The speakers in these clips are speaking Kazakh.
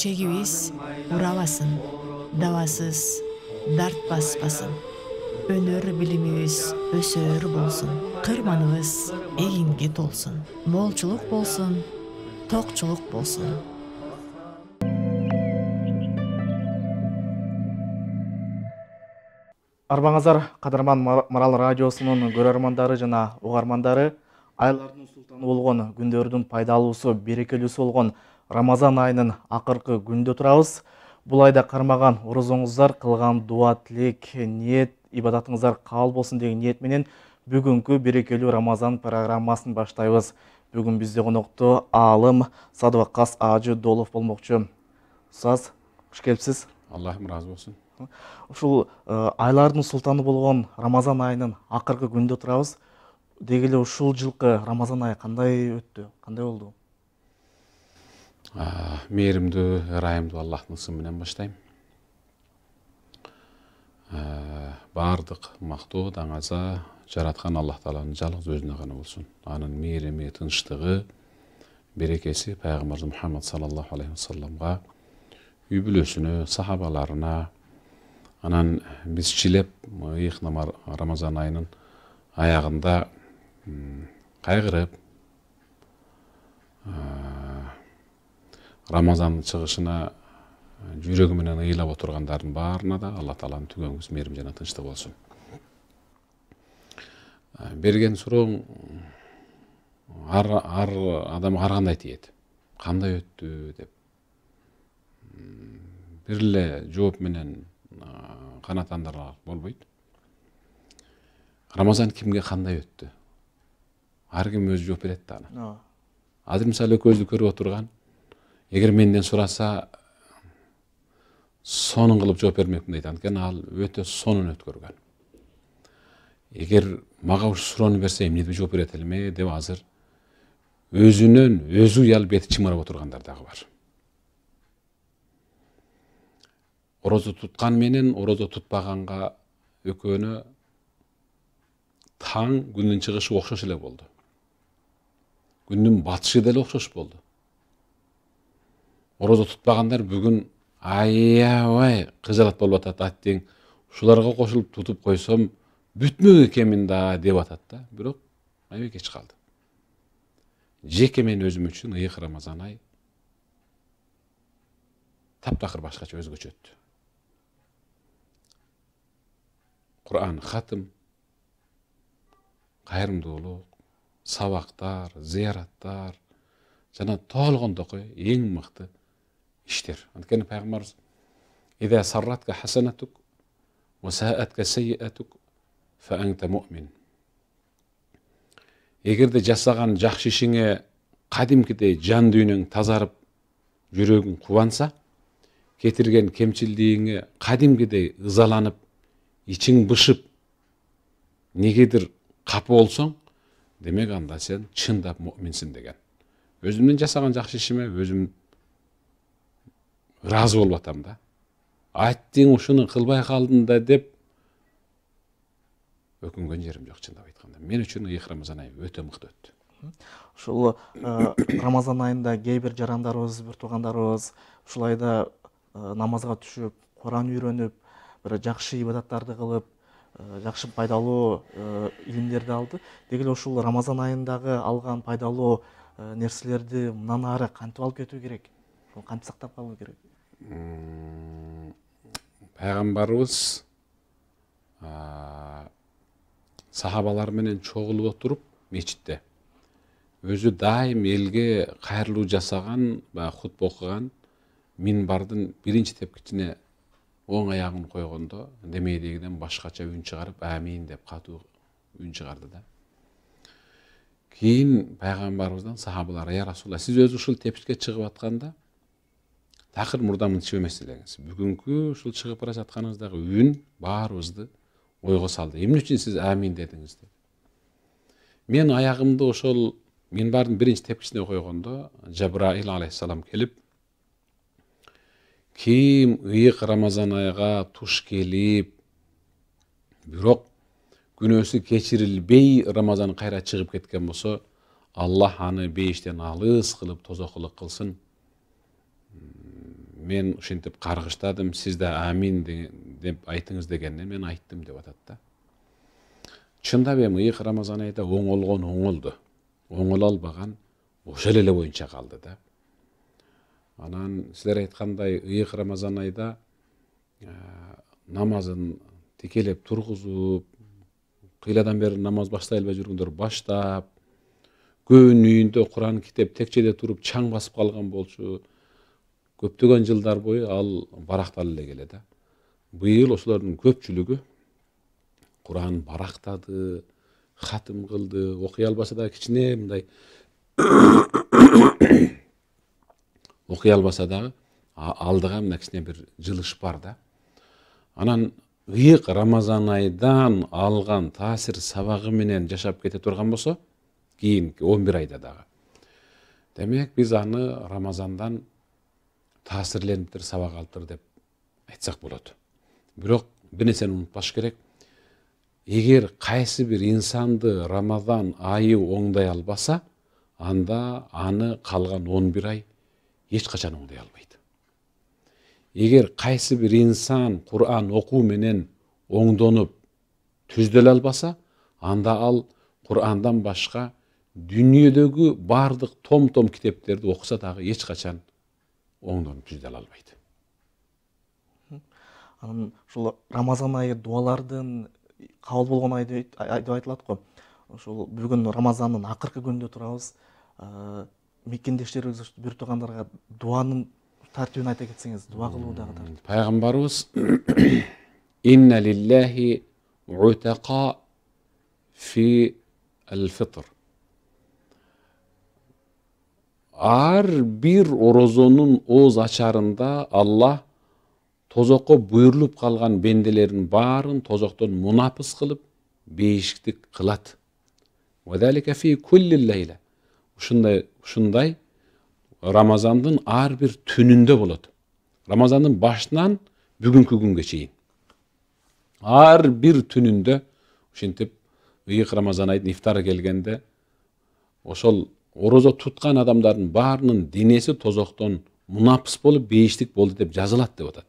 чегибиз урабасын дабасыз дарт баспасын өнөр билимибиз өсөр болсун кырманыбыз эгинге толсун молчулук болсун токчулук болсун арбаңыздар кадырман марал радиосунун көрөрмандары жана угармандары айлардын султаны болгон күндөрдүн пайдалуусу берекелүүсү болгон рамазан айының ақырғы күнінде тұрауыз. бұл айда қармаған ұрызыңыздар қылған дуа тілек ниет ибадатыңыздар қабыл болсын деген ниетменен бүгінгі берекелі рамазан программасын баштайбыз бүгін бізде қонақты алым қас ажы долов болмақшы саз құш келіпсіз аллахым разы болсын ушул э, айлардың султаны болгон рамазан айының акыркы күнүндө турабыз деги эле ушул рамазан айы қандай өтті қандай болду Мейірімді, райымды Аллахтың ысымы менен баштайм баардык мактоо даңаза жаратқан аллах тағаланың жалғыз өзіне ғана болсын анын мейірімі тыныштығы берекесі пайгамбарыбыз мухаммад саллаллаху алейхи уассаламға үй бүлөсүнө сахабаларына анан біз чилеп ыйык рамазан айынын аягында кайгырып рамазанның шығышына жүрегіменен ыйлап отырғандардың барына да алла тағаланың түгеніңіз мейірім жана тыныштығы болсын берген сурооң ар, ар адамға қарғандай тиеді қандай өтті деп бир эле жооп менен канааттандырарлык болбойт рамазан кимге кандай өттү ар ким өзү жооп берет аны азыр мисалы экөөбүздү көрүп отурган егер менден сұраса соның қылып жауап бермекпін дейді анткени ал өте соның өткөргөн Егер маған осы суроону берсе эмне деп жооп берет деп азыр өзүнөн өзү уялып беті чымырап отырғандар дағы бар орозо тұтқан менен орозо тұтпағанға экөөнө таң күннің чыгышы окшош эле болды күннің батышы деле окшош болды орозо тутпагандар бүгүн аябай кыжалат болуп атат аттиң ушуларга кошулуп тутуп койсом бүтмөк экенмин да деп атат да бирок аябай кеч калды жеке мен өзүм үчүн ыйык рамазан ай таптакыр башкача өзгөчө өттү куран хатым кайрымдуулук сабактар зыяраттар жана толгон токой эң мыкты يشتري өйткені пайғамбарымыз إذا سرتك حسنتك وساءتك سيئتك егер де жасаған жақсы ішіңе кәдімгідей жан дүниең тазарып жүрегің қуанса кетірген кемшілдігіңе кәдімгідей ызаланып ішің бышып негедир қапы болсаң демек анда сен шындап мүминсің деген өзімнің жасаған жақсы ішіме өзім разы болып атам да айттың ұшыны қылбай қалдың да деп өкінген жерім жоқ шындап айтқанда мен үшін их рамазан айы өте мықты өтті ушул рамазан айында кээ бир жарандарыбыз бир туугандарыбыз ушул айда намазга түшүп куран үйрөнүп бир жакшы ибадаттарды кылып жакшы пайдалуу илимдерди алды деги эле ушул рамазан айындагы алган пайдалуу нерселерди мындан ары кантип алып кетүү керек кантип сактап калуу керек пайғамбарыбыз ә, менен чогулуп отуруп мечитте өзі дайым элге кайрылуу жасаған баягы хутба окуган минбардын биринчи тепкичине оң аягын койгондо демейдегиден башкача үн чыгарып амин деп катуу үн чыгарды да кейін пайгамбарыбыздан сахабалар я расулалла сіз өзү ушул тепкичке чыгып атканда тақыр мұрда мынча эмес элеңиз бүгүнкү ушул чыгып бара жатканыңыздагы үн баарыбызды ойго салды эмне үчүн сиз амин дедиңиз деп мен аягымды ошол минбардың биринчи тепкисине койгондо жабраил алейхисалам келип ким ыйык рамазан айга туш келип бирок күнөөсү кечирилбей рамазан кайра чыгып кеткен болсо аллах аны бейиштен алыс кылып тозокулук кылсын мен ушинтип каргыштадым сиз да амин деп айтыңыз дегенне мен айттым деп атат да чындап эми ыйык рамазан айда оңолгон оңолду оңоло албаган ошол эле боюнча калды да анан силер айткандай ыйык рамазан айда намазын тикелеп тургузуп кыйладан бери намаз баштай албай жүргөндөр баштап көбүнүн үйүндө куран китеп текчеде туруп чаң басып калган болчу көптеген жылдар бойы ал барактала эле келет э. быйыл ошолордун көпчүлүгү куран барактады хатым кылды окуй албаса дагы кичине мындай окуй албаса дагы алдыга мына кичине бир жылыш бар да анан ыйык рамазан айдан алган таасир сабагы менен жашап кете турган болсо кийинки он бир айда дагы демек биз аны рамазандан таасирленіп тұр сабақ деп айтсақ болады бирок бир нерсени унутпаш керек егер кайсы бир инсанды рамазан айы оңдай албаса анда аны қалған он бир ай эч качан оңдой албайт эгер кайсы инсан куран оқу менен оңдонып түздөлө албаса анда ал курандан башка дүниедегі бардық том том китептерди окуса дагы эч оңданып жүзе ала анан ушул рамазан айы дубалардын кабыл болгон ай деп айтылат го ушул бүгүн рамазандын акыркы күнүндө турабыз э, мекендештерибиз бир туугандарга дубанын тартибин айта кетсеңиз дуба кылуудагы тартип пайгамбарыбыз инна лиллахи утака фи фитр ар бир орозонун ооз ачарында алла тозокко буйрулуп калган бенделердин баарын тозоктон мунапыс кылып бейиштик кылат ушундай ушундай рамазандын ар бир түнүндө болот рамазандын башынан бүгүнкү күнгө чейин ар бир түнүндө ушинтип ыйык рамазан айдын ифтары келгенде ошол ораза тұтқан адамдардың барының денесі тозақтан мұнапыс болып бейіштік болды деп жазылады деп атады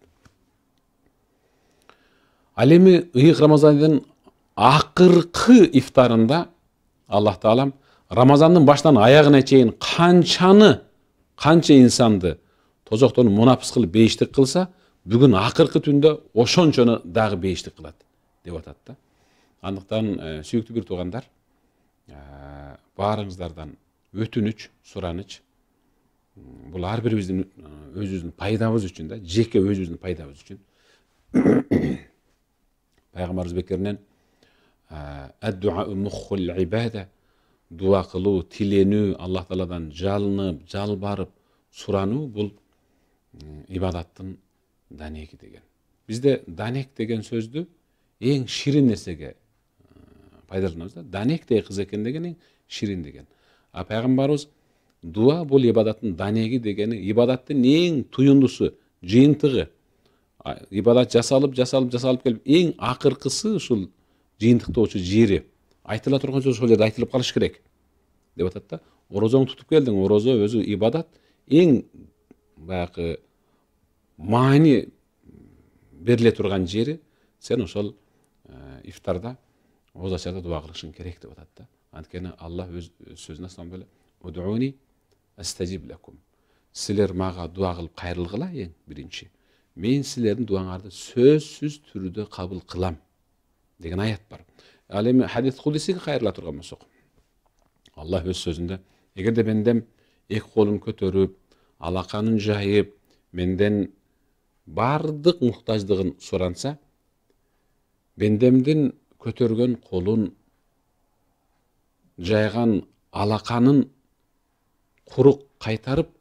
эми иық рамазанның ақырқы ифтарында аллах тағалам рамазанның баштан аяғына чейин қаншаны қанша инсанды тозақтан мұнапыс қылып бейіштік қылса бүгін ақырқы түндө ошончону дағы бейіштік қылады деп атады да андыктан э, сүйүктүү бир туугандар э, баарыңыздардан өтүнүч сураныч бул ар бирибиздин өзүбүздүн пайдабыз үчүн да жеке өзүбүздүн пайдабыз үчүн пайгамбарыбыз бекеринен ибада дуа кылуу тиленүү алла тааладан жалынып жалбарып сурануу бул ибадаттын данеги деген бизде данек деген сөздү эң ширин нерсеге пайдаланабыз да данек деген кыз экен деген эң ширин деген а пайғамбар дуа бұл ибадаттың дәнегі дегені ибадаттың ең тұйындысы жиынтығы ибадат жасалып жасалып жасалып келіп ең ақырқысы ушул жыйынтыктоочу жери айтыла турган сөз ошол жерде айтылып қалыш керек деп атат да орозоңду тутуп келдиң орозо өзү ибадат эң баяғы маани бериле турган жери сен ошол ә, ифтарда дуа дуба керек деп атат да анткени алла өз сөзүнө соң беле удуни астажиб лакум силер мага дуа кылып кайрылгыла эң бірінші мен силердин дуаңарды сөзсіз түрде қабыл кылам деген аят бар ал эми хадис худисиге кайрыла турган болсок алла өз сөзінде егер де менден екі колун көтеріп алаканын жайып менден бардық мұқтаждығын сұранса бендемдин көтерген қолын жайған алақанын құрық қайтарып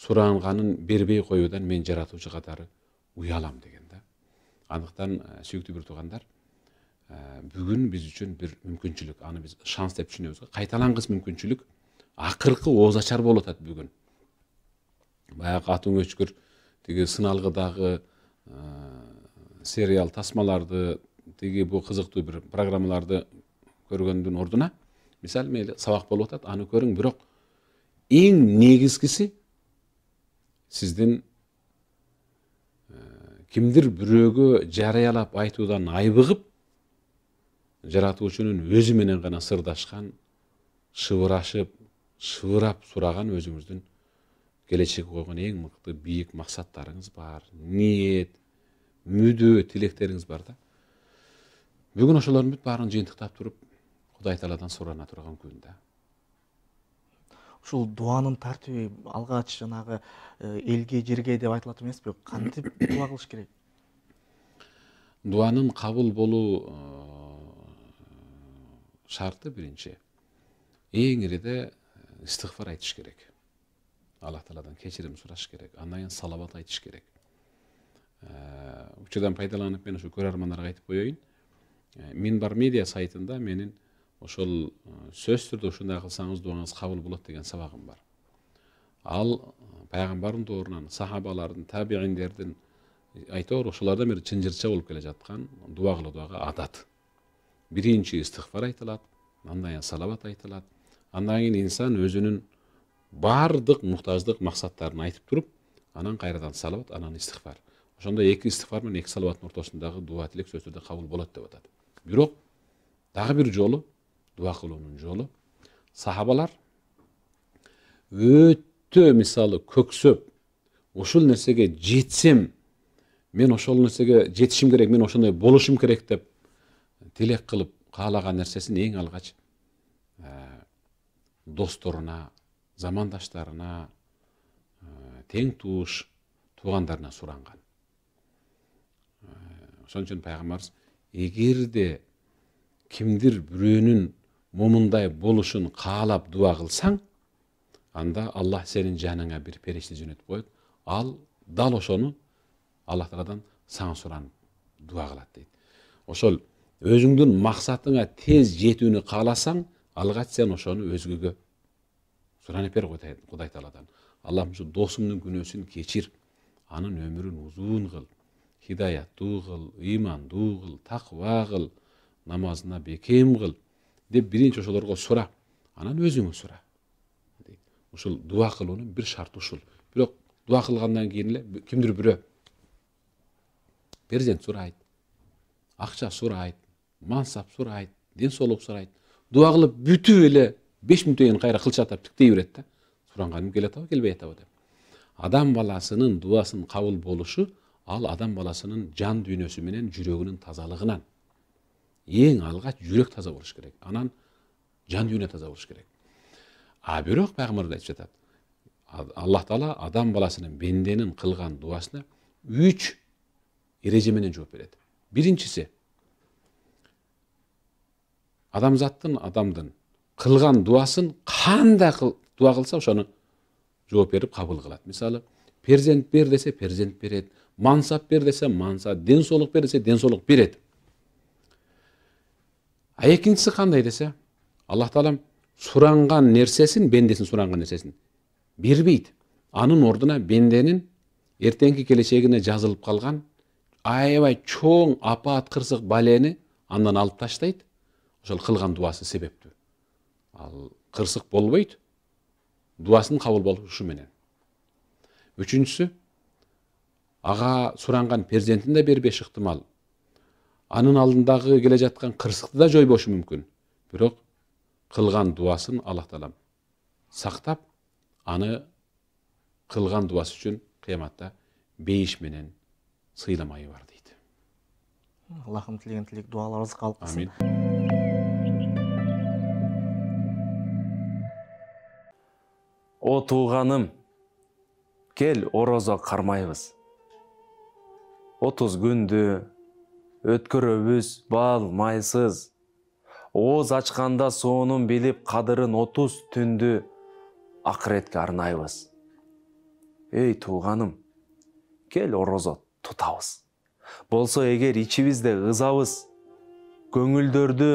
сұранғанын бербей қоюдан мен жаратушы қатары ұялам деген да андықтан ә, сүйікті бір туғандар ә, бүгін біз үшін бір мүмкіншілік аны біз шанс деп түсінеміз қайталанғыс мүмкіншілік ақырқы озашар болып атады бүгін баяғы атың өшкір деген сыналғыдағы ә, сериал тасмаларды тегі бұл қызықты бір программаларды көргендің ордына мисалы мейлі сабақ болып жатады аны көрің бірақ ең негізгісі сіздің ә, кімдір біреуге жариялап айтудан айбығып жаратушының менен ғана сырдашқан шыбырашып шыбырап сұраған өзіңіздің келешекке қойған ең мықты биік мақсаттарыңыз бар ниет мүдө тілектеріңіз бар да бүгін ошолордун бүт баарын жыйынтыктап туруп құдай тағаладан сұрана тұрған күн да ушул дубанын тартиби алгач жанагы элге жерге деп айтылат эмеспи кантип дуа кылыш керек дуанын қабыл болу э, шарты биринчи эң ириде істіғфар э, айтыш керек алла тааладан кечирим сураш керек андан кийин салават айтыш керек э, учурдан пайдаланып мен ушу көрөрмандарга айтып коеюн минбар медиа сайтында менин ошол э, сөзсүз түрдө ушундай кылсаңыз дубаңыз кабыл болот деген сабагым бар ал э, пайгамбардын доорунан сахабалардын табииндердин э, айтор ошолордон бери чынжырча болуп келе жаткан дуба кылуудагы адат биринчи ыстыгфар айтылат андан кийин салават айтылат андан кийин инсан өзүнүн баардык муктаждык максаттарын айтып туруп анан кайрадан салават анан истыгфар ошондо эки истигфар менен эки салаваттын ортосундагы дуба тилек сөзсүз түрдө кабыл болот деп атат бирок дагы бир жолу дуа жолы. жолу сахабалар өтө мысалы көксөп ушул нерсеге жетсем мен ошол нерсеге жетишим керек мен ошондой болушум керек деп тилек кылып каалаган нерсесин эң алгач досторуна замандаштарына тең тууш туугандарына суранган ошон үчүн пайгамбарыбыз эгерде кимдир бирөөнүн момындай болушын қалап дуа қылсаң анда аллах сенин жаныңа бир периште жөнөтүп коет ал дал ошону алла тааладан сага суранып дуа кылат дейт ошол өзүңдүн максатыңа тез жетүүнү кааласаң алгач сен ошону өзгөгө суранып бер кудай тааладан аллам ушу досумдун күнөөсүн кечир анын өмүрүн узун кыл хидаяттуу кыл ыймандуу кыл таква кыл намазына бекем кыл деп биринчи ошолорго сура анан өзүңө сура дейт ушул дуба кылуунун бир шарты ушул бирок дуба кылгандан кийин эле кимдир бирөө перзент сурайт акча сурайт мансап сурайт ден соолук сурайт дуба кылып бүтүп эле беш мүнөттөн кийин кайра кылча атап тиктей берет да суранганым келе атабы келбей атабы деп адам баласынын дубасынын кабыл болушу ал адам баласынын жан дүйнөсү менен жүрөгүнүн тазалыгынан ең алғаш жүрек таза болуш керек анан жан дүйнө таза болуш керек а бирок пайгамбарыбыз айтып жатат аллах таала адам баласынын бенденин кылган дубасына үч эреже менен жооп берет биринчиси адамзаттын адамдын кылган дубасын кандай дуа кылса ошону жооп берип кабыл кылат мисалы перзент бер десе перзент берет мансап бер десе мансап ден соолук бер десе ден соолук берет а екіншісі қандай десе аллах тағалам сұранған нәрсесін бендесін сұранған нәрсесін бербейді аның орнына бенденің ертеңгі келешегіне жазылып қалған аябай чоң апат қырсық бәлені андан алып таштайды ошол қылған дуасы себепті. ал қырсық болбайды дуасын қабыл ушу менен аға сұранған перзентін де да бербеш ыктымал анын алдындагы келе жаткан кырсыкты да жойбошу мүмкүн бирок кылган дубасын аллах таалам сактап аны кылган дубасы үчүн кыяматта бейиш менен сыйламайы бар дейді аллахым тилек тілек кабыл қалып амин о туғаным кел орозо кармайбыз отуз күнді өткір өбіз бал майсыз оз ашқанда соның біліп қадырын отыз түнді ақыретке арнайбыз Эй, туғаным кел ораза тұтабыз болса егер ичибизде ызабыз көңілдірді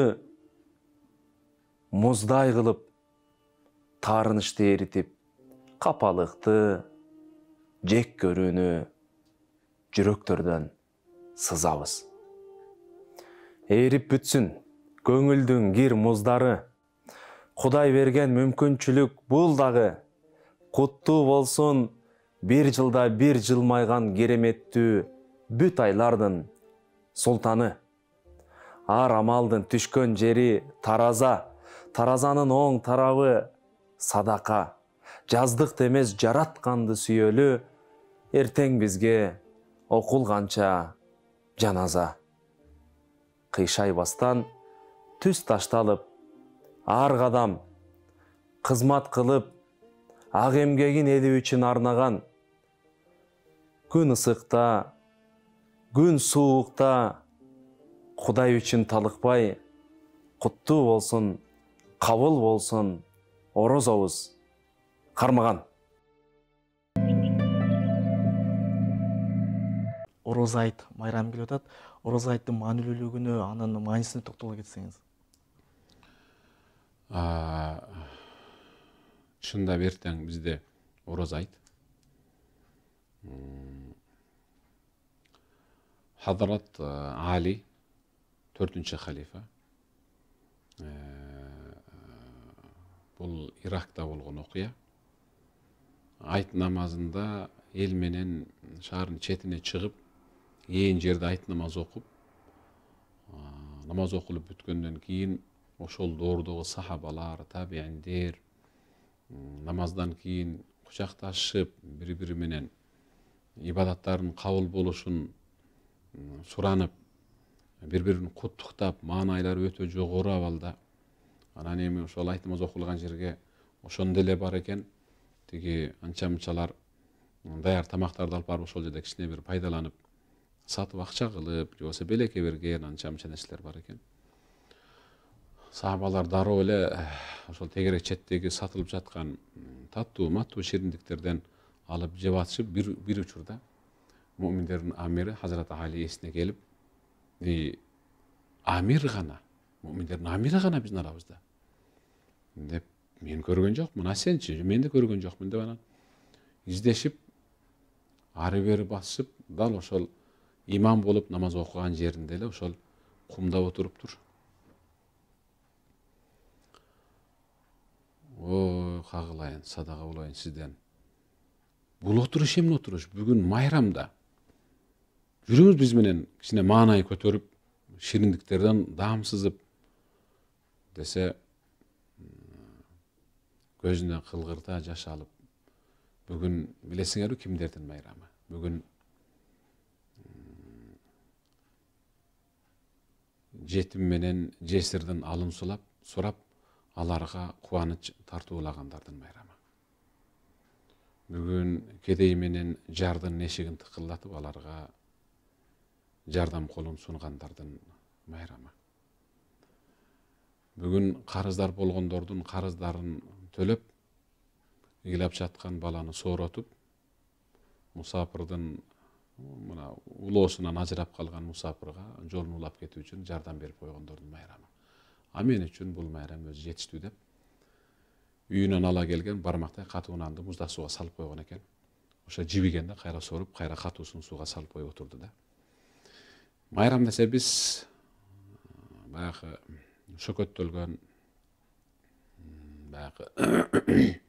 мұздай қылып тарынышты ерітіп қапалықты жек көрүүнү жүрөктөрдөн сызабыз ээрип бүтсүн көңүлдүн кир муздары кудай берген мүмкүнчүлүк бул дагы куттуу болсун бир жылда бир жылмайган кереметтүү бүт айлардын султаны ар амалдын түшкөн жери тараза таразанын оң тарабы садака жаздык демес жаратканды сүйөлү эртең бизге окулганча жаназа қишай бастан түс ташталып ар қадам қызмат қылып ақ емгегін елі үшін арнаған күн ысықта күн суықта құдай үшін талықпай құтты болсын қабыл болсын ораз ауыз қармаған ораза айт майрам келіп атат ораза айттың күні ананың маңызына тоқтала кетсеңіз шындап ертең бізде ораза айт хазрат али төртінші халифа э, бұл иракта болған оқиға айт намазында ел менен шаардын четине чыгып ен жерде айт намаз оқып ә, намаз оқылып бүткеннен кейін ошол доордогу сахабалар табииндер намаздан кийин кучакташып бири бири менен ибадаттарын кабыл болушун суранып бири бирин куттуктап маанайлары өтө жогору абалда анан эми ошол айт намаз окулган жерге ошондо эле бар экен тиги анча мынчалар даяр тамактарды алып барып ошол жерде кичине бир пайдаланып сатып ақша қылып же болбосо белекке берген анча мынча нерселер бар экен сахабалар дароо эле э, ошол тегерек четтеги сатылып жаткан таттуу маттуу шириндиктерден алып жеп атышып бир, бир учурда муминдердин амири хазрат али эсине келип амир гана муминдердин амири гана биздин арабызда деп мен көргөн жокмун а сенчи мен да көргөн жокмун деп анан издешип ары бери басышып дал ошол имам болып намаз оқыған жерінде де ошол кумда тұр. ой кагылайын садака болайын сизден бул отуруш эмне отуруш бүгүн майрамда жүрүңүз биз менен кичине маанай көтөрүп шириндиктерден даам сызып десе көзүнө кылгырта жаш алып бүгүн билесиңерби кимдердин майрамы Бүгін, жетім менен жесірдің алым сұлап, сұрап аларға қуаныч тартуулагандардын майрамы Бүгін кедей менен жардын эшигин тыкылдатып аларга жардам қолын сунгандардын майрамы Бүгін қарыздар болгондордун қарыздарын төлөп ыйлап жатқан баланы сооротуп мұсапырдың мына улоосунан ажырап калган мусапырга жолун улап кетүү үчүн жардам берип койгондордун майрамы а мен үчүн бул майрам өзү жетиштүү деп үйүнөн ала келген бармактай катуу нанды муздак сууга салып койгон экен ошо жибигенде кайра соруп кайра катуусун сууга салып коюп отурду да майрам десе биз баягы шөкөттөлгөн баягы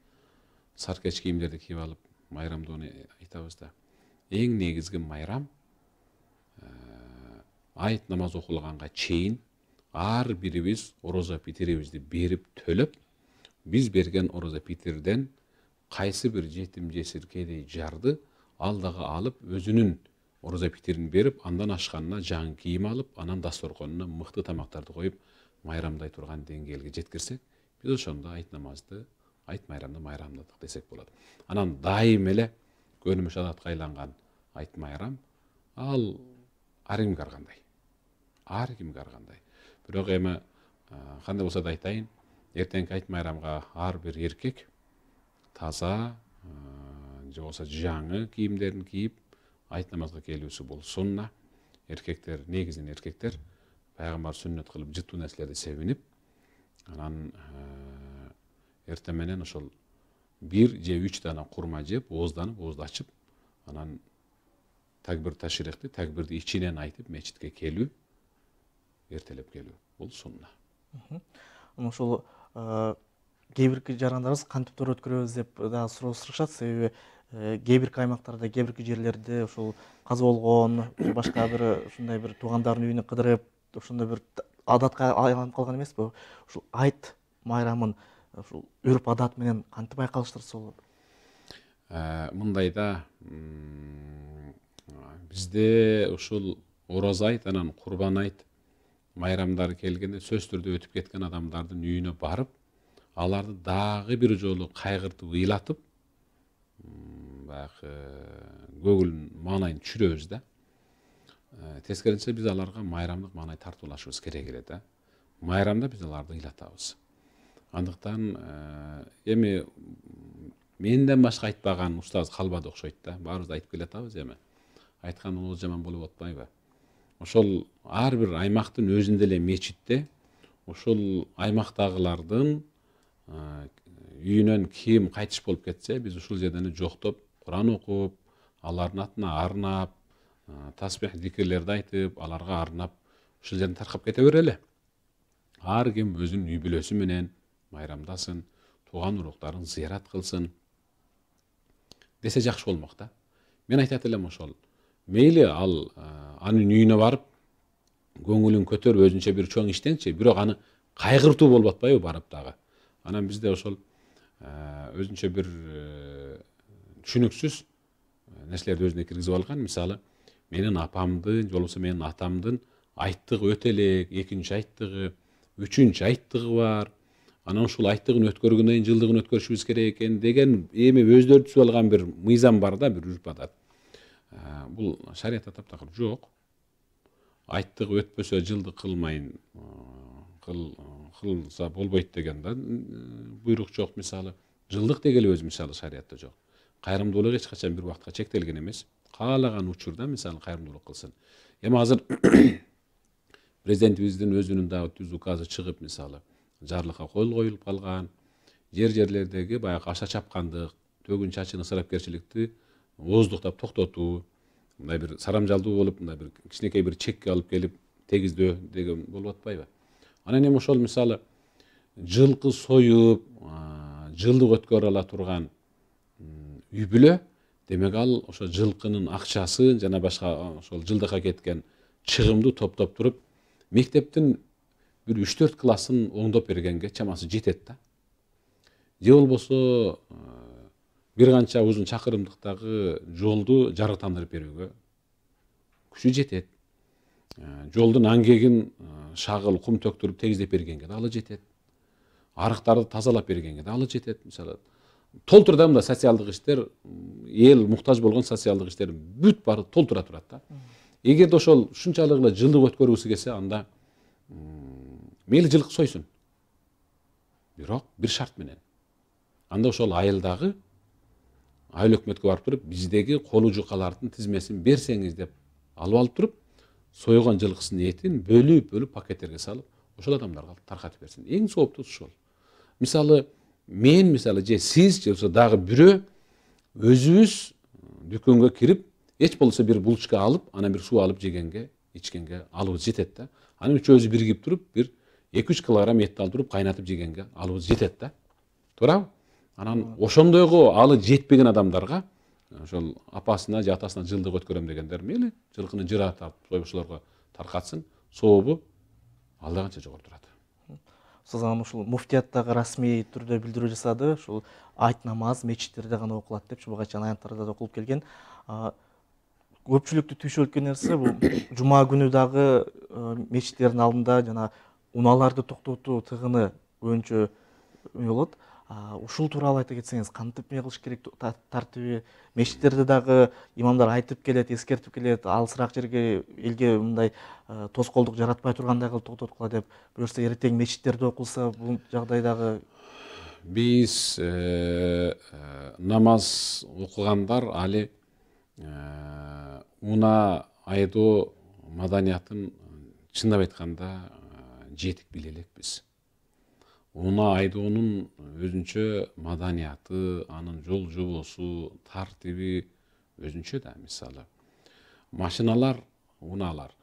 саркеч кийимдерди кийип алып майрамдоону айтабыз да ең негізгі майрам ә, айт намаз оқылғанға чейін ар бирибиз ораза питирибизди берип төлөп биз берген ораза питирден кайсы бир жетим жесир жарды ал алып өзүнүн ораза питирин берип андан ашқанына жаңы кийим алып анан дасторконуна мыкты тамақтарды қойып, майрамдай турган деңгээлге жеткирсек биз ошондо айт намазды айт майрамды майрамдадык десек болот анан дайым эле көнімі шадатқа айланған айт майрам ал ар қарғандай. ар қарғандай. Бұл эми кандай болсо да айтайын эртеңки айт майрамга ар бир эркек таза же болбосо жаңы кийимдерин кийип айт намазга келүүсү бул сунна эркектер негизинен эркектер пайгамбар сүннөт кылып жыттуу нерселерди себинип анан эртең менен ошол бир же үч дана курма жеп ооздонуп оозду ачып анан такбир ташрихти такбирди ичинен айтып мечитке келүү эртелеп келүү бул сунна ошол кээ бирки жарандарыбыз кантип туура өткөрөбүз деп дагы суроо сурашат себеби кээ бирки аймактарда кээ бирки жерлерде ушул каза болгон башка бир ушундай бир туугандардын үйүн кыдырып ошондой бир адатка айланып калган эмеспи ушул айт майрамын ушул үрп адат менен кантип айкалыштырса э, болот да бизде ушул орозо айт анан курбан айт майрамдары келгенде сөзсүз түрдө өтүп кеткен адамдардын үйүнө барып аларды дагы бир жолу кайгыртып ыйлатып баягы көңүлүн маанайын түшүрөбүз да э, тескерисинче биз аларга майрамдык маанай тартуулашыбыз керек эле да майрамда биз аларды ыйлатабыз андықтан ә, э, эми менден башка айтпаган устаз калбады окшойт да баарыбыз айтып атабыз эми айткан ол жаман болуп атпайбы ошол ар бир аймактын өзүндө эле мечитте ушул аймактагылардын э, үйүнөн ким кайтыш болуп кетсе биз ушул жерден эле жоктоп куран окуп алардын атына арнап э, тасбих дикирлерди айтып аларга арнап ушул жерден таркап кете берели ар ким өзүнүн үй бүлөсү менен майрамдасын туған ұрықтарын зиярат қылсын десе жақсы болмақ та мен айтатын элем ошол мейлі ал анын үйүнө барып көңүлүн көтөрүп өзүнчө бир чоң иштеңчи бирок аны кайгыртуу болуп атпайбы барып дагы анан бизде ошол өзүнчө бир түшүнүксүз нерселерди өзүнө киргизип алган мисалы менин апамдын же болбосо менин атамдын айттыгы өтө элек экинчи айттыгы бар анан ушул айттыгын өткөргөндөн кийин жылдыгын өткөрүшүбүз керек экен деген эми өздөрү түзүп алган бир мыйзам бар да бир үрп адат бул шариятта таптакыр жок айттыгы өтпөсө жылдык кылмайын кылса болбойт деген да буйрук жок мисалы жылдык деги эле өзү мисалы шариятта жок кайрымдуулук эч качан бир убакытка чектелген эмес каалаган учурда мисалы кайрымдуулук кылсын эми азыр президентибиздин өзүнүн дагы түз указы чыгып мисалы жарлыққа қол қойылып қалған жер жерлердегі баяғы аша чапқандық төгін шашын ысырапкершілікті оздықтап тоқтоту мындай бір сарамжалдуу болуп мындай бир кичинекей бир чекке алып келип тегиздөө деген болуп атпайбы анан эми ошол мисалы жылкы союп жылдык өткөрө ала турган үй бүлө демек ал ошо жылкынын акчасын жана башка ошол жылдыкка кеткен чыгымды топтоп туруп мектептин бир үч төрт классын оңдоп бергенге чамасы жетет да же болбосо бир канча узун чакырымдыктагы жолду жарыктандырып берүүгө күчү жетет жолдун аңгегин шагыл кум төктүрүп тегиздеп бергенге дагы жетет арыктарды тазалап бергенге дагы жетет мисалы толтурда мындай социалдык иштер эл муктаж болгон социалдык иштер бүт баары толтура турат да эгерде ошол ушунчалык эле жылдык өткөргүсү келсе анда мейлі жылқы сойсын бирок бир шарт менен анда ошол айылдагы айыл өкмөткө барып туруп биздеги колу жукалардын тизмесин берсеңиз деп алып алып туруп сойгон жылкысынын этин бөлүп бөлүп пакеттерге салып ошол адамдарга таркатып берсин эң сооптуу ушул мисалы мен мисалы же сиз же болбосо дагы бирөө өзүбүз дүкөнгө кирип эч болбосо бир булочка алып анан бир суу алып жегенге ичкенге алыбыз жетет да анан үчөөбүз биригип туруп бир эки үч килограмм алып туруп кайнатып жегенге ал жетет да туурабы анан ошондойго алы жетпеген адамдарга э, ошол апасына же атасына жылдык өткөрөм дегендер мейли жылкыны жыра тартып коюп ошолорго таркатсын сообу алда канча жогору турат ұстаз анам ушул муфтияттагы расмий түрдө билдирүү жасады ушул айт намаз мечиттерде гана окулат депчи буга чейин аянттарда да окулуп келген көпчүлүктү түйшөлткөн нерсе бул жума күнү дагы э, мечиттердин алдында жана унааларды токтотуу тыгыны көбүнчө болот ушул тууралуу айта кетсеңиз кантип кылыш керек тартиби мешіттерде дагы имамдар айтып келет эскертип келет алысыраак жерге элге мындай тоскоолдук жаратпай тургандай кылып токтоткула деп буюрса эртең мечиттерде окулса бул жагдай дагы биз э, намаз окугандар али э, унаа айдоо маданиятын чындап айтканда жетік білелікпіз элекпиз уна айдоонун өзүнчө маданияты анын жол жобосу тартиби өзүнчө да мисалы машиналар унаалар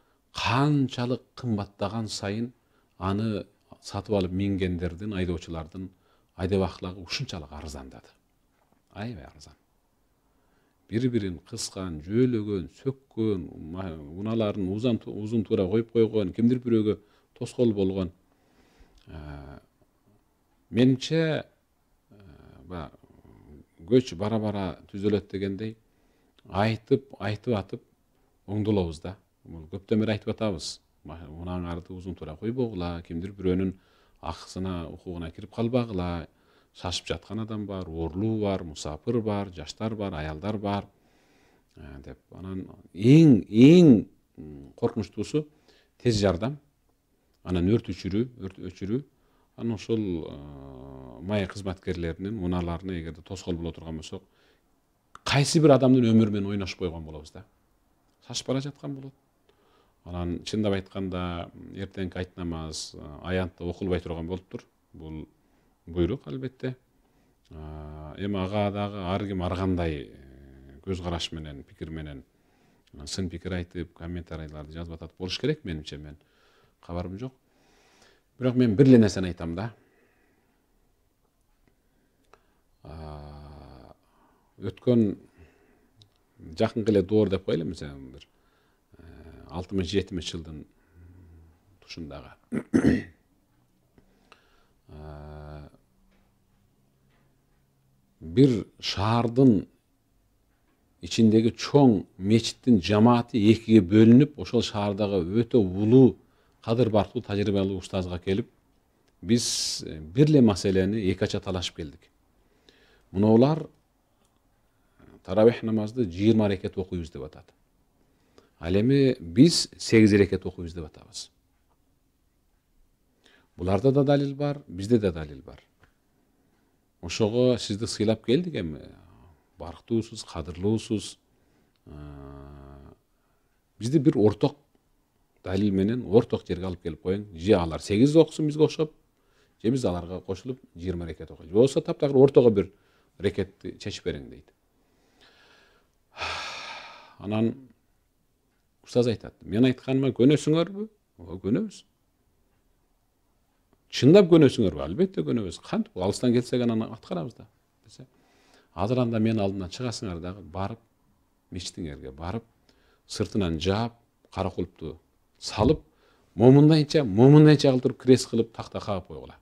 канчалык кымбаттаган сайын аны сатып алып мингендердин айдоочулардын айдап аклагы ушунчалык арзандады аябай арзан бири бирин кыскан жөөлөгөн сөккөн унааларын узун туура коюп койгон кимдир бирөөгө тосқол болған ә, меніңше ә, көч бара бара түзеледі дегендей айтып айтып атып оңдолобуз да көптөн бери айтып атабыз унааңарды узун туура койбогула кимдир бирөөнүн акысына укугуна кирип калбагыла шашып жаткан адам бар орлу бар мусапыр бар жаштар бар аялдар бар ә, деп анан эң эң коркунучтуусу тез жардам анан өрт өчүрүү өрт өчүрүү анан ошол май кызматкерлеринин унааларына эгерде тоскоол боло турган болсок кайсы бир адамдын өмүрү менен ойношуп койгон болобуз да шашып бара жаткан болот анан чындап айтканда эртеңки айт намаз аянтта окулбай турган болуптур бул буйрук албетте эми ага дагы ар ким ар кандай көз караш менен пикир менен сын пикир айтып комментарийларды жазып атат болуш керек менимче мен хабарым жоқ бірақ мен бір нәрсені айтам да өткен жақын келе доор деп коелу мысалы бір алты мың жылдын жылдың тұшындағы бір шаардын ичиндеги чоң мечиттин жамааты экиге бөлүнүп ошол шаардагы өтө улуу Қадыр Барқұл тәжірибелі ұстазға келіп, біз бірле мәселені екі ача талашып келдік. Мұнаулар taravih namazda 20 hareket okuyuz deb atadi al эми биз сегиз рекет окуйбуз деп атабыз буларда да далил бар бизде да далил бар ошого сизди сыйлап келдик эми барктуусуз кадырлуусуз бизде бир орток далил менен орток жерге алып келип коеюң же алар сегиз окусун бизге окшоп же биз аларга кошулуп жыйырма рекет окуйлу же болбосо таптакыр ортого бир рекетти чечип бериң дейт анан устаз айтат мен айтканыма көнөсүңөрбү ооба көнөбүз чындап көнөсүңөрбү албетте көнөбүз кантип алыстан келсек анан аткарабыз да десе азыр анда менин алдымдан чыгасыңар дагы барып мечитиңерге барып сыртынан жаап кара кулупту салып момындайынша момындайынша қылдырып крест қылып тақта қағып қойғыла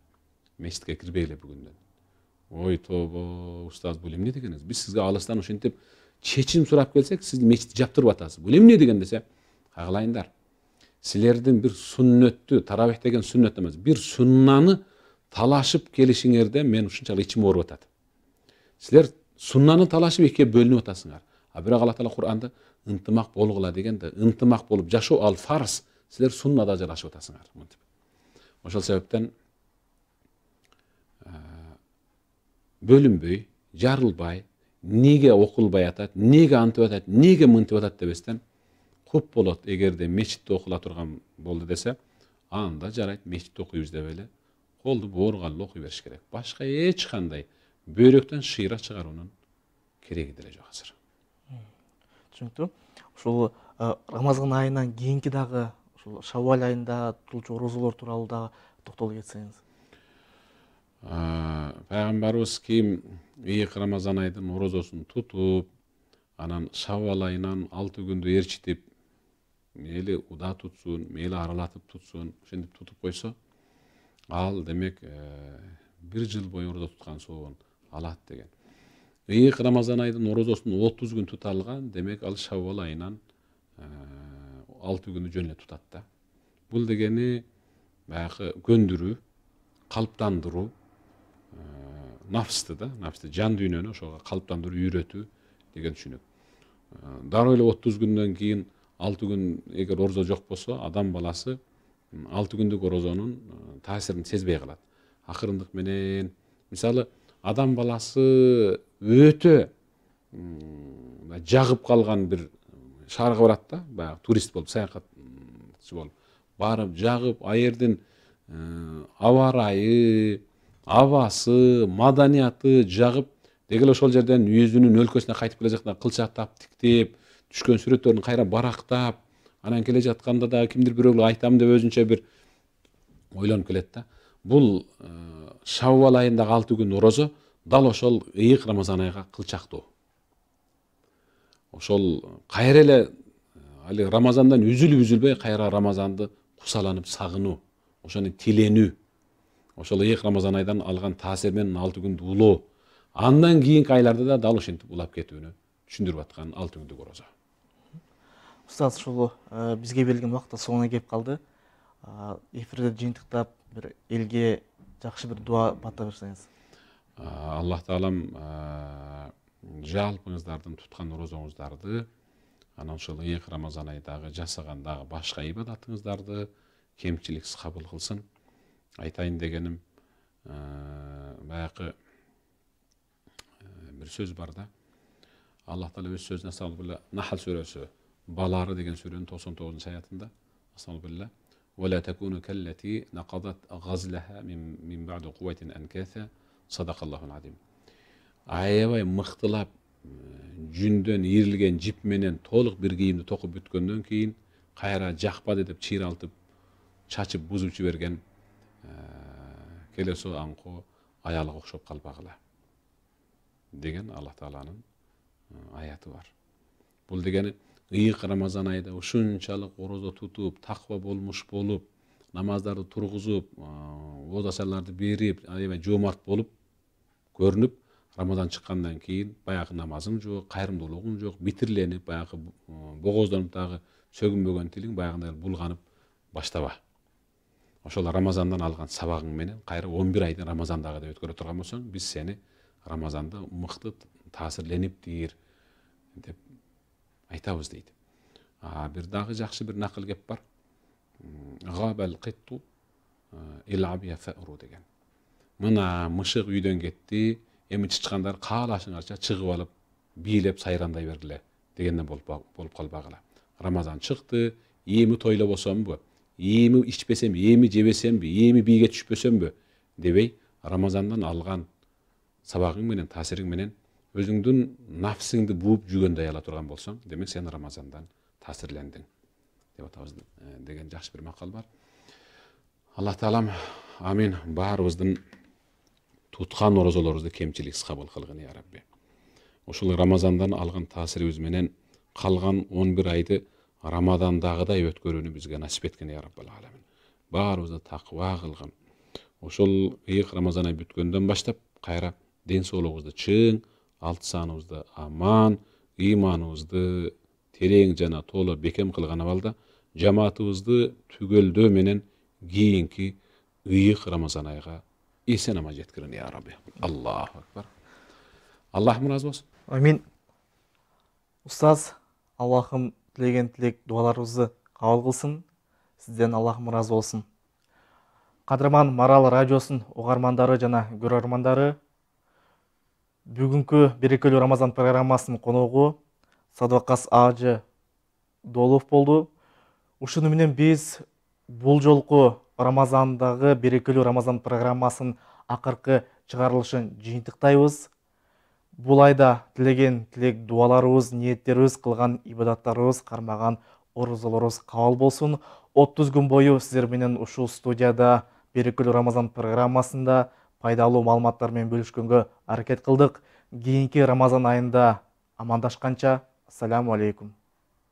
мешітке кірбегіле бүгүндөн ой тобо устаз бул эмне дегениңиз биз сизге алыстан ушинтип чечим сурап келсек сиз мечитти жаптырып атасыз бул эмне деген десе кагылайындар силердин бир сүннөттү тарабих деген сүннөт эмес бир сүннаны талашып келишиңерде мен ушунчалык ичим ооруп атат силер суннаны талашып экиге бөлүнүп атасыңар а бирок алла таала куранды ынтымақ болғыла дегенде ынтымақ болып жашау ал фарз силер суннада ажырашып атасыңар ошол себептен бөлүнбөй жарылбай неге окулбай атат неге антип атат неге мынтип атат дебестен куп болот эгерде мечитте окула турган болду десе анда жарайт мечитте окуйбуз деп эле колду эле окуй бериш керек башка эч кандай бөйрөктөн шыйра чыгаруунун кереги деле жок азыр түсінікті ушул э, рамазан айынан кийинки дагы ушул шауал айында тутулчу орозолор тууралуу дагы токтолуп кетсеңиз э, пайгамбарыбыз ким ыйык рамазан айдын орозосун тутуп анан шавал айынан алты күндү ээрчитип мейли уда тутсун мейли аралатып тутсун ошентип тутуп койсо ал демек э, бир жыл бою ордо туткан сообун алат деген айдын орозосун отуз күн тута алган демек ал шавал айынан алты 6 жөн эле тутат да бул дегени баягы көндүрүү, калыптандыруу, нафсты да, нафсты жан дүйнөнү ошого калыптандыруу үйрөтүү деген түшүнүк. Дароо эле 30 күндөн кийин алты күн эгер орозо жок болсо, адам баласы 6 күндүк орозонун таасирин сезбей калат. Акырындык менен мисалы адам баласы өте жағып қалған бир шаарга барат да баягы турист болуп саяхатшы болып барып жағып жердин ауа райы абасы маданияты жағып деги эле ошол жерден өзүнүн өлкөсүнө кайтып келе жатканда кылчактап тиктеп түшкөн сүрөттөрүн кайра барактап анан келе жатканда дагы кимдир бирөөгө айтам деп өзүнчө бир ойлонуп келет да бул шаввал айындагы алты күн орозо дал ошол ыйык рамазан айга кылчактоо ошол кайра эле али рамазандан үзүлүп үзүлбөй кайра рамазанды кусаланып сагынуу ошону тиленүү ошол ыйык рамазан айдан алган таасир менен алты күндү улоо андан кийинки айларда да дал ошентип улап кетүүнү түшүндүрүп аткан алты күндүк орозо устаз ушул э, бизге берилген убакыт да соңуна келип калды э, эфирде жыйынтыктап бир элге жакшы бир дуа бата берсеңиз аллах тағалам жалпыңыздардың тұтқан розаңыздарды анан ошол ыйык рамазан айдағы жасаган дагы башка ибадатыңыздарды кемчиликсиз кабыл кылсын айтайын дегеним баягы бир сөз бар да аллах таала өз сөзүнө нахал сүрөсү балары деген сүрөнүн токсон тогузунчу аятында ولا تكونوا كالتي نقضت غزلها من بعد قوة أنكاثا садақаллаху азим аябай мықтылап жүндөн иірілген жип менен толық бир кийимди тоқып бүткөндөн кейін қайра жақпады деп чыйралтып чачып бұзып жіберген келесі аңқо аялық окшоп калбагыла деген алла тааланын аяты бар бұл дегені ыйык рамазан айда ушунчалык орозо тутуп таква болмуш болуп намаздарды тұрғызып ода беріп аябай жомарт болып көрініп рамазан шыққандан кейін баяғы намазың жоқ қайырымдылығың жоқ битірленіп баяғы боғозданып тағы сөгінбеген тілің баяғыдай бұлғанып баштаба ошол рамазандан алған сабағың менен кайра 11 бир айды рамазандагыдай өткөрө турган болсоң биз сени рамазанда мыкты таасирлениптир деп айтабыз дейт бир дагы жакшы бир накыл кеп бар ғаб әл қитту мына мышық үйден кетті эми чычкандар каалашыңарча чыгып алып бийлеп сайрандай бергиле дегенден болуп калбагыла рамазан чыкты эми тойлоп болсомбу эми ичпесемби эми жебесемби эми бийге түшпөсөмбү дебей рамазандан алган сабагың менен таасириң менен өзүңдүн нафсиңди бууп жүгөндөй ала турган болсоң демек сен рамазандан таасирлендиң деп атабыз деген жақсы бір мақал бар алла тағалам амин баарыбыздын туткан орозолорубузду кемчиликсиз кабыл кылгын я рабби ушул рамазандан алган таасирибиз менен калган он бир айды рамадандагыдай өткөрүүнү бизге насип эткин я раббал аламин баарыбызды такыба кылгын ошол ыйык рамазан айы бүткөндөн баштап кайра ден соолугубузду чың алты саныбызды аман ыйманыбызды терең жана толы бекем кылган абалда жамаатыбызды түгөлдөө менен кийинки ыйык рамазан айга эсен аман жеткирин я рабби аллаху акбар аллахым ыраазы болсун амин устаз аллахым тилеген тилек дубаларыбызды кабыл кылсын сизден аллахым ыраазы болсун кадырман марал радиосунун угармандары жана көрөрмандары бүгүнкү берекелүү рамазан программасынын коногу садвакас ажы долов болду ушуну менен биз бул жолку рамазандагы берекелүү рамазан программасынын акыркы чыгарылышын жыйынтыктайбыз бул айда тилеген тилек дубаларыбыз ниеттерибиз кылган ибадаттарыбыз кармаган орозолорубуз кабыл болсун отуз күн бою сиздер менен ушул студияда берекелүү рамазан программасында пайдалуу маалыматтар менен бөлүшкөнгө аракет кылдык кийинки рамазан айында амандашканча السلام عليكم